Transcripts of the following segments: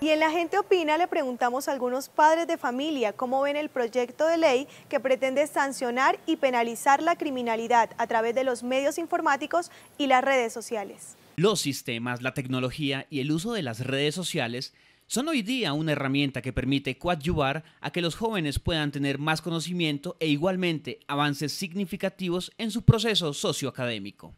Y en La Gente Opina le preguntamos a algunos padres de familia cómo ven el proyecto de ley que pretende sancionar y penalizar la criminalidad a través de los medios informáticos y las redes sociales. Los sistemas, la tecnología y el uso de las redes sociales son hoy día una herramienta que permite coadyuvar a que los jóvenes puedan tener más conocimiento e igualmente avances significativos en su proceso socioacadémico.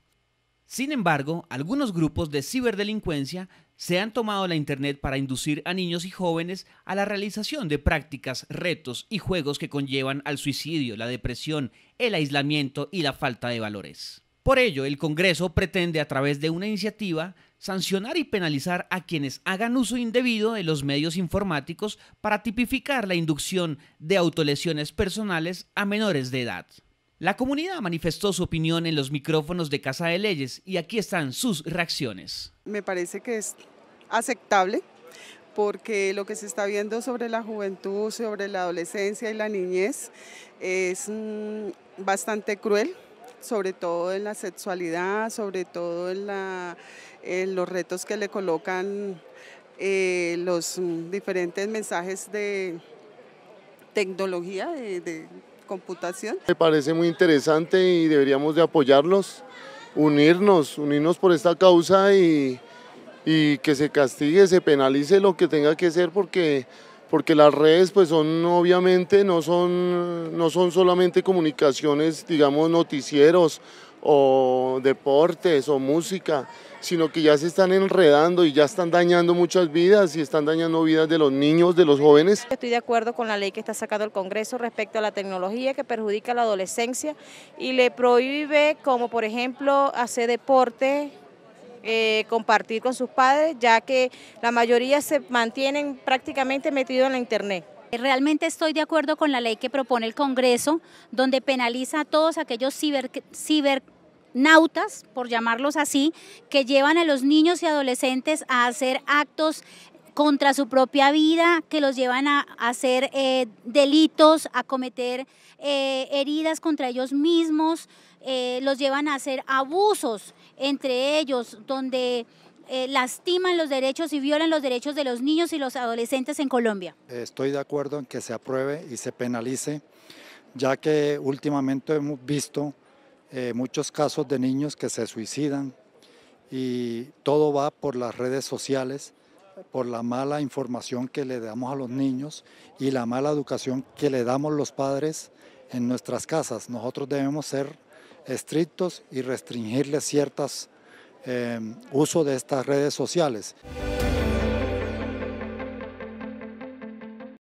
Sin embargo, algunos grupos de ciberdelincuencia se han tomado la Internet para inducir a niños y jóvenes a la realización de prácticas, retos y juegos que conllevan al suicidio, la depresión, el aislamiento y la falta de valores. Por ello, el Congreso pretende, a través de una iniciativa, sancionar y penalizar a quienes hagan uso indebido de los medios informáticos para tipificar la inducción de autolesiones personales a menores de edad. La comunidad manifestó su opinión en los micrófonos de Casa de Leyes y aquí están sus reacciones. Me parece que es aceptable porque lo que se está viendo sobre la juventud, sobre la adolescencia y la niñez es mm, bastante cruel, sobre todo en la sexualidad, sobre todo en, los retos que le colocan eh, los mm, diferentes mensajes de tecnología, de me parece muy interesante y deberíamos de apoyarlos, unirnos, unirnos por esta causa y, y que se castigue, se penalice lo que tenga que ser porque porque las redes pues son obviamente no son no son solamente comunicaciones, digamos noticieros o deportes o música, sino que ya se están enredando y ya están dañando muchas vidas y están dañando vidas de los niños, de los jóvenes. Estoy de acuerdo con la ley que está sacando el Congreso respecto a la tecnología que perjudica a la adolescencia y le prohíbe, como por ejemplo, hacer deporte, eh, compartir con sus padres, ya que la mayoría se mantienen prácticamente metidos en la internet. Eh, realmente estoy de acuerdo con la ley que propone el Congreso, donde penaliza a todos aquellos cibernautas, por llamarlos así, que llevan a los niños y adolescentes a hacer actos contra su propia vida, que los llevan a, hacer eh, delitos, a cometer eh, heridas contra ellos mismos, los llevan a hacer abusos entre ellos, donde eh, lastiman los derechos y violan los derechos de los niños y los adolescentes en Colombia. Estoy de acuerdo en que se apruebe y se penalice, ya que últimamente hemos visto eh, muchos casos de niños que se suicidan y todo va por las redes sociales, por la mala información que le damos a los niños y la mala educación que le damos los padres en nuestras casas. Nosotros debemos ser estrictos y restringirles ciertas eh, uso de estas redes sociales.